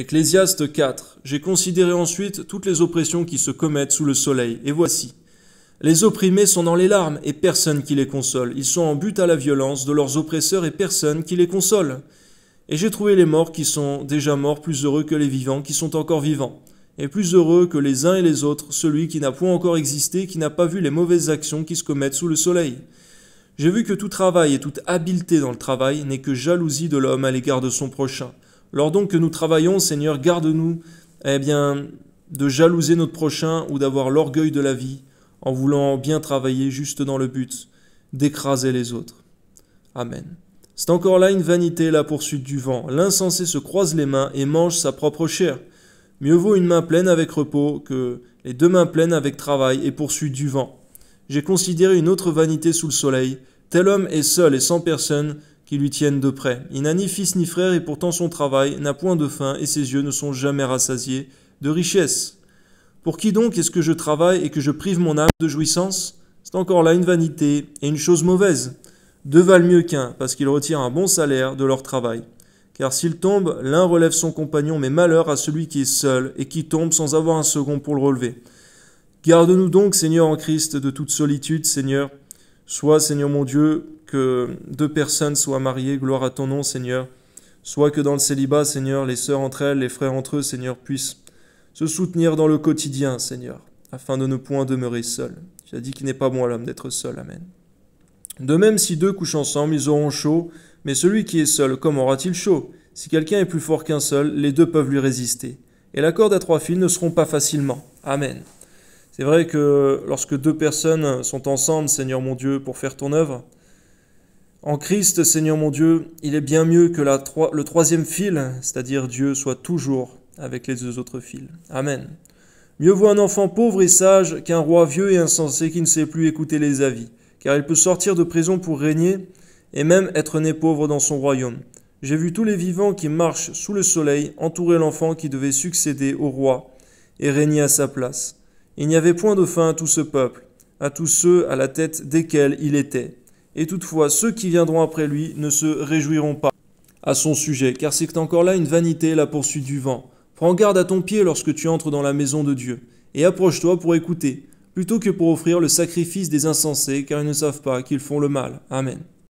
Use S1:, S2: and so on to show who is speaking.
S1: Ecclésiaste 4. J'ai considéré ensuite toutes les oppressions qui se commettent sous le soleil, et voici. Les opprimés sont dans les larmes, et personne qui les console. Ils sont en but à la violence de leurs oppresseurs, et personne qui les console. Et j'ai trouvé les morts qui sont déjà morts plus heureux que les vivants qui sont encore vivants, et plus heureux que les uns et les autres, celui qui n'a point encore existé, qui n'a pas vu les mauvaises actions qui se commettent sous le soleil. J'ai vu que tout travail et toute habileté dans le travail n'est que jalousie de l'homme à l'égard de son prochain. Lors donc que nous travaillons, Seigneur, garde-nous eh bien, de jalouser notre prochain ou d'avoir l'orgueil de la vie en voulant bien travailler juste dans le but d'écraser les autres. Amen. C'est encore là une vanité, la poursuite du vent. L'insensé se croise les mains et mange sa propre chair. Mieux vaut une main pleine avec repos que les deux mains pleines avec travail et poursuite du vent. J'ai considéré une autre vanité sous le soleil. Tel homme est seul et sans personne, qui lui tiennent de près. Il n'a ni fils ni frère, et pourtant son travail n'a point de fin, et ses yeux ne sont jamais rassasiés de richesses. Pour qui donc est-ce que je travaille et que je prive mon âme de jouissance C'est encore là une vanité et une chose mauvaise. Deux valent mieux qu'un, parce qu'ils retirent un bon salaire de leur travail. Car s'ils tombent, l'un relève son compagnon, mais malheur à celui qui est seul et qui tombe sans avoir un second pour le relever. Garde-nous donc, Seigneur en Christ, de toute solitude, Seigneur. Sois, Seigneur mon Dieu, que deux personnes soient mariées, gloire à ton nom, Seigneur. Soit que dans le célibat, Seigneur, les sœurs entre elles, les frères entre eux, Seigneur, puissent se soutenir dans le quotidien, Seigneur, afin de ne point demeurer seuls. J'ai dit qu'il n'est pas bon à l'homme d'être seul. Amen. De même, si deux couchent ensemble, ils auront chaud, mais celui qui est seul, comment aura-t-il chaud Si quelqu'un est plus fort qu'un seul, les deux peuvent lui résister. Et la corde à trois fils ne seront pas facilement. Amen. C'est vrai que lorsque deux personnes sont ensemble, Seigneur mon Dieu, pour faire ton œuvre, en Christ, Seigneur mon Dieu, il est bien mieux que le troisième fil, c'est-à-dire Dieu, soit toujours avec les deux autres fils. Amen. Mieux vaut un enfant pauvre et sage qu'un roi vieux et insensé qui ne sait plus écouter les avis, car il peut sortir de prison pour régner et même être né pauvre dans son royaume. J'ai vu tous les vivants qui marchent sous le soleil entourer l'enfant qui devait succéder au roi et régner à sa place. Il n'y avait point de fin à tout ce peuple, à tous ceux à la tête desquels il était et toutefois ceux qui viendront après lui ne se réjouiront pas à son sujet, car c'est encore là une vanité, la poursuite du vent. Prends garde à ton pied lorsque tu entres dans la maison de Dieu, et approche-toi pour écouter, plutôt que pour offrir le sacrifice des insensés, car ils ne savent pas qu'ils font le mal. Amen.